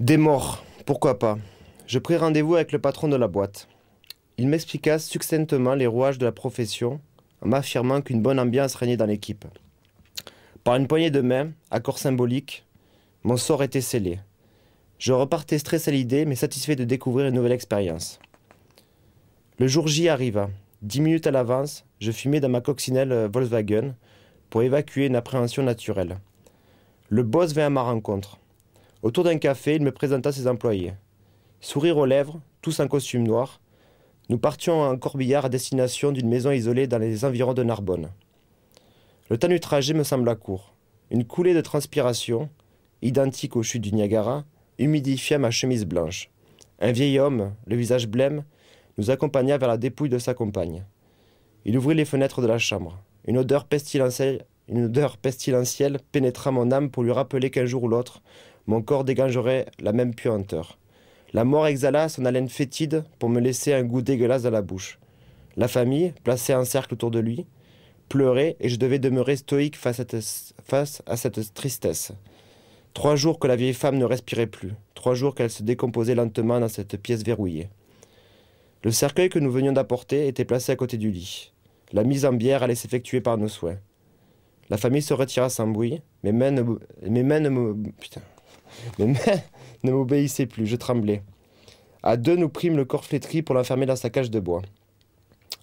Des morts, pourquoi pas. Je pris rendez-vous avec le patron de la boîte. Il m'expliqua succinctement les rouages de la profession en m'affirmant qu'une bonne ambiance régnait dans l'équipe. Par une poignée de main, accord symbolique, mon sort était scellé. Je repartais stressé à l'idée, mais satisfait de découvrir une nouvelle expérience. Le jour J arriva. Dix minutes à l'avance, je fumais dans ma coccinelle euh, Volkswagen pour évacuer une appréhension naturelle. Le boss vint à ma rencontre. Autour d'un café, il me présenta ses employés. Sourire aux lèvres, tous en costume noir, nous partions en corbillard à destination d'une maison isolée dans les environs de Narbonne. Le temps du trajet me sembla court. Une coulée de transpiration, identique aux chutes du Niagara, humidifia ma chemise blanche. Un vieil homme, le visage blême, nous accompagna vers la dépouille de sa compagne. Il ouvrit les fenêtres de la chambre. Une odeur pestilentielle, une odeur pestilentielle pénétra mon âme pour lui rappeler qu'un jour ou l'autre, mon corps dégangerait la même puanteur. La mort exhala son haleine fétide pour me laisser un goût dégueulasse à la bouche. La famille, placée en cercle autour de lui, pleurait et je devais demeurer stoïque face à, cette tristesse. Trois jours que la vieille femme ne respirait plus, trois jours qu'elle se décomposait lentement dans cette pièce verrouillée. Le cercueil que nous venions d'apporter était placé à côté du lit. La mise en bière allait s'effectuer par nos soins. La famille se retira sans bruit, mes mains mes me... Putain. Mes mains ne m'obéissaient plus, je tremblais. À deux, nous prîmes le corps flétri pour l'enfermer dans sa cage de bois.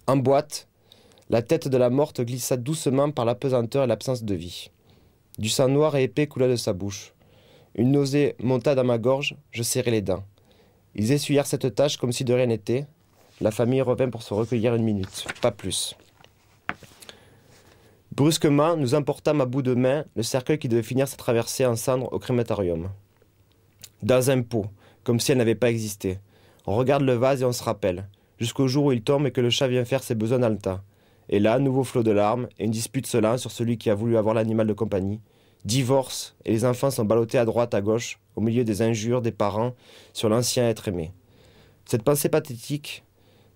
En boîte, la tête de la morte glissa doucement par l'apesanteur et l'absence de vie. Du sang noir et épais coula de sa bouche. Une nausée monta dans ma gorge, je serrai les dents. Ils essuyèrent cette tâche comme si de rien n'était. La famille revint pour se recueillir une minute, pas plus. Brusquement, nous emportâmes à bout de main le cercueil qui devait finir sa traversée en cendres au crématorium dans un pot, comme si elle n'avait pas existé. On regarde le vase et on se rappelle, jusqu'au jour où il tombe et que le chat vient faire ses besoins dans Et là, nouveau flot de larmes, et une dispute se sur celui qui a voulu avoir l'animal de compagnie. Divorce, et les enfants sont ballottés à droite, à gauche, au milieu des injures des parents sur l'ancien être aimé. Cette pensée pathétique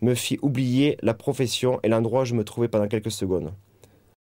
me fit oublier la profession et l'endroit où je me trouvais pendant quelques secondes.